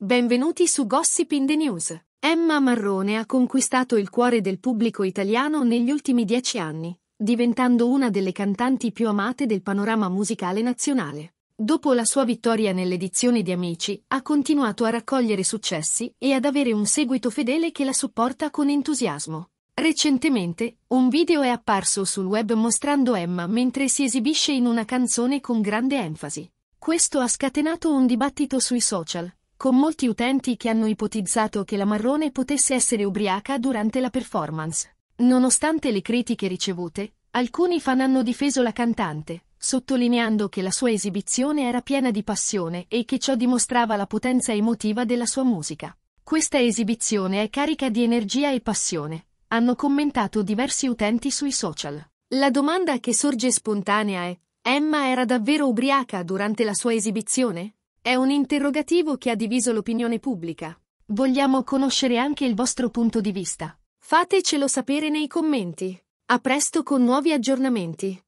Benvenuti su Gossip in the News. Emma Marrone ha conquistato il cuore del pubblico italiano negli ultimi dieci anni, diventando una delle cantanti più amate del panorama musicale nazionale. Dopo la sua vittoria nell'edizione di Amici, ha continuato a raccogliere successi e ad avere un seguito fedele che la supporta con entusiasmo. Recentemente, un video è apparso sul web mostrando Emma mentre si esibisce in una canzone con grande enfasi. Questo ha scatenato un dibattito sui social, con molti utenti che hanno ipotizzato che la Marrone potesse essere ubriaca durante la performance. Nonostante le critiche ricevute, alcuni fan hanno difeso la cantante, sottolineando che la sua esibizione era piena di passione e che ciò dimostrava la potenza emotiva della sua musica. Questa esibizione è carica di energia e passione, hanno commentato diversi utenti sui social. La domanda che sorge spontanea è, Emma era davvero ubriaca durante la sua esibizione? È un interrogativo che ha diviso l'opinione pubblica. Vogliamo conoscere anche il vostro punto di vista. Fatecelo sapere nei commenti. A presto con nuovi aggiornamenti.